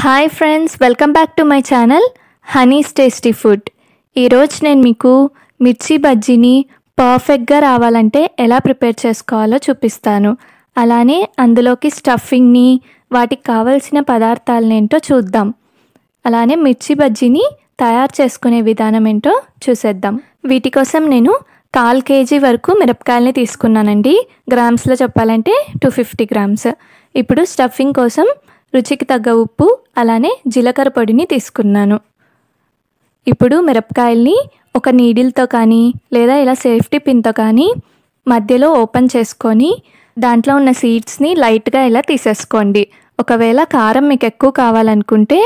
hi friends welcome back to my channel honey's tasty food ఈరోజు నేను మీకు మిర్చి బజ్జీని పర్ఫెక్ట్గా రావాలంటే ఎలా ప్రిపేర్ చేసుకోవాలో చూపిస్తాను అలానే అందులోకి స్టఫింగ్ని వాటికి కావలసిన పదార్థాలను ఏంటో చూద్దాం అలానే మిర్చి బజ్జీని తయారు చేసుకునే విధానం ఏంటో చూసేద్దాం వీటి కోసం నేను కాల్ కేజీ వరకు మిరపకాయలని తీసుకున్నానండి గ్రామ్స్లో చెప్పాలంటే టూ ఫిఫ్టీ గ్రామ్స్ ఇప్పుడు స్టఫింగ్ కోసం రుచికి తగ్గ ఉప్పు అలానే జీలకర్ర పొడిని తీసుకున్నాను ఇప్పుడు మిరపకాయల్ని ఒక నీడిల్తో కానీ లేదా ఇలా సేఫ్టీ పిన్తో కానీ మధ్యలో ఓపెన్ చేసుకొని దాంట్లో ఉన్న సీడ్స్ని లైట్గా ఇలా తీసేసుకోండి ఒకవేళ కారం మీకు ఎక్కువ కావాలనుకుంటే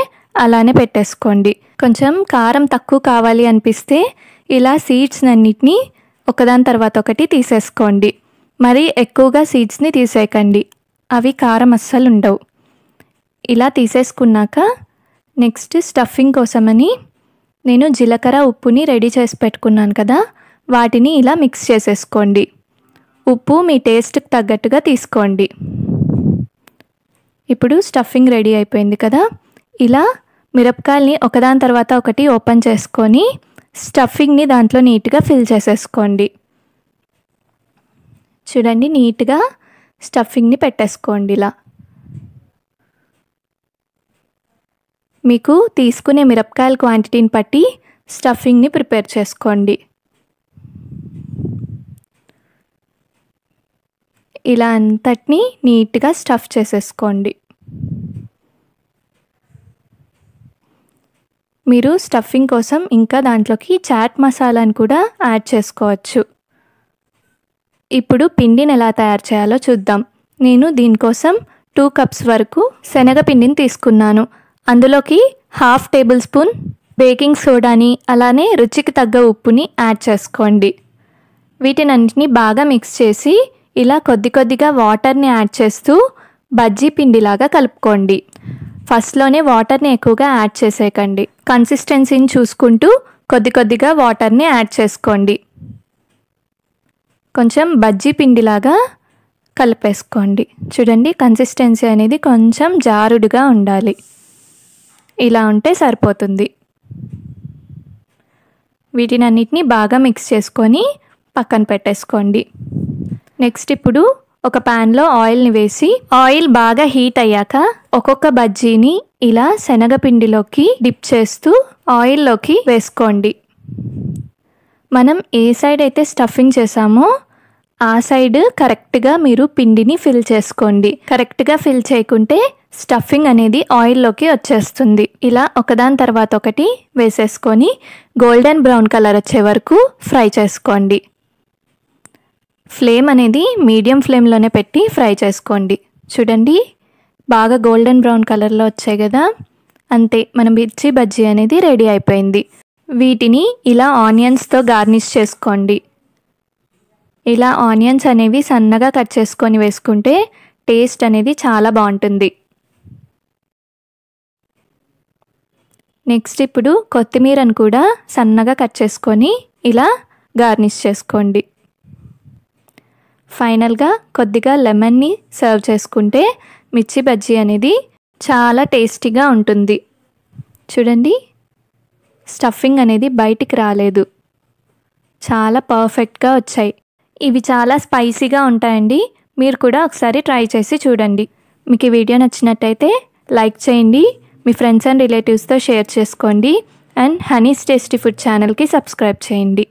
అలానే పెట్టేసుకోండి కొంచెం కారం తక్కువ కావాలి అనిపిస్తే ఇలా సీడ్స్ అన్నిటినీ ఒకదాని తర్వాత ఒకటి తీసేసుకోండి మరి ఎక్కువగా సీడ్స్ని తీసేయకండి అవి కారం అస్సలు ఉండవు ఇలా తీసేసుకున్నాక నెక్స్ట్ స్టఫింగ్ కోసమని నేను జీలకర్ర ఉప్పుని రెడీ చేసి పెట్టుకున్నాను కదా వాటిని ఇలా మిక్స్ చేసేసుకోండి ఉప్పు మీ టేస్ట్కి తగ్గట్టుగా తీసుకోండి ఇప్పుడు స్టఫింగ్ రెడీ అయిపోయింది కదా ఇలా మిరపకాయల్ని ఒకదాని తర్వాత ఒకటి ఓపెన్ చేసుకొని స్టఫింగ్ని దాంట్లో నీట్గా ఫిల్ చేసేసుకోండి చూడండి నీట్గా స్టఫింగ్ని పెట్టేసుకోండి ఇలా మీకు తీసుకునే మిరపకాయల క్వాంటిటీని బట్టి స్టఫింగ్ని ప్రిపేర్ చేసుకోండి ఇలా అంతటిని నీట్గా స్టఫ్ చేసేసుకోండి మీరు స్టఫింగ్ కోసం ఇంకా దాంట్లోకి చాట్ మసాలాని కూడా యాడ్ చేసుకోవచ్చు ఇప్పుడు పిండిని ఎలా తయారు చేయాలో చూద్దాం నేను దీనికోసం టూ కప్స్ వరకు శనగపిండిని తీసుకున్నాను అందులోకి హాఫ్ టేబుల్ స్పూన్ బేకింగ్ సోడాని అలానే రుచికి తగ్గ ఉప్పుని యాడ్ చేసుకోండి వీటినన్నిటిని బాగా మిక్స్ చేసి ఇలా కొద్ది కొద్దిగా వాటర్ని యాడ్ చేస్తూ బజ్జీ పిండిలాగా కలుపుకోండి ఫస్ట్లోనే వాటర్ని ఎక్కువగా యాడ్ చేసేయకండి కన్సిస్టెన్సీని చూసుకుంటూ కొద్ది కొద్దిగా వాటర్ని యాడ్ చేసుకోండి కొంచెం బజ్జీ పిండిలాగా కలిపేసుకోండి చూడండి కన్సిస్టెన్సీ అనేది కొంచెం జారుడుగా ఉండాలి ఇలా ఉంటే సరిపోతుంది వీటిని అన్నిటిని బాగా మిక్స్ చేసుకొని పక్కన పెట్టేసుకోండి నెక్స్ట్ ఇప్పుడు ఒక ప్యాన్లో ఆయిల్ని వేసి ఆయిల్ బాగా హీట్ అయ్యాక ఒక్కొక్క బజ్జీని ఇలా శనగపిండిలోకి డిప్ చేస్తూ ఆయిల్లోకి వేసుకోండి మనం ఏ సైడ్ అయితే స్టఫింగ్ చేసామో ఆ సైడ్ కరెక్ట్గా మీరు పిండిని ఫిల్ చేసుకోండి కరెక్ట్గా ఫిల్ చేయకుంటే స్టఫింగ్ అనేది ఆయిల్లోకి వచ్చేస్తుంది ఇలా ఒకదాని తర్వాత ఒకటి వేసేసుకొని గోల్డెన్ బ్రౌన్ కలర్ వచ్చే వరకు ఫ్రై చేసుకోండి ఫ్లేమ్ అనేది మీడియం ఫ్లేమ్లోనే పెట్టి ఫ్రై చేసుకోండి చూడండి బాగా గోల్డెన్ బ్రౌన్ కలర్లో వచ్చాయి కదా అంతే మనం మిర్చి బజ్జీ అనేది రెడీ అయిపోయింది వీటిని ఇలా ఆనియన్స్తో గార్నిష్ చేసుకోండి ఇలా ఆనియన్స్ అనేవి సన్నగా కట్ చేసుకొని వేసుకుంటే టేస్ట్ అనేది చాలా బాగుంటుంది నెక్స్ట్ ఇప్పుడు కొత్తిమీరను కూడా సన్నగా కట్ చేసుకొని ఇలా గార్నిష్ చేసుకోండి ఫైనల్గా కొద్దిగా లెమన్ని సర్వ్ చేసుకుంటే మిర్చి బజ్జీ అనేది చాలా టేస్టీగా ఉంటుంది చూడండి స్టఫింగ్ అనేది బయటికి రాలేదు చాలా పర్ఫెక్ట్గా వచ్చాయి ఇవి చాలా స్పైసీగా ఉంటాయండి మీరు కూడా ఒకసారి ట్రై చేసి చూడండి మీకు ఈ వీడియో నచ్చినట్టయితే లైక్ చేయండి మీ ఫ్రెండ్స్ అండ్ రిలేటివ్స్తో షేర్ చేసుకోండి అండ్ హనీస్ టేస్టీ ఫుడ్ ఛానల్కి సబ్స్క్రైబ్ చేయండి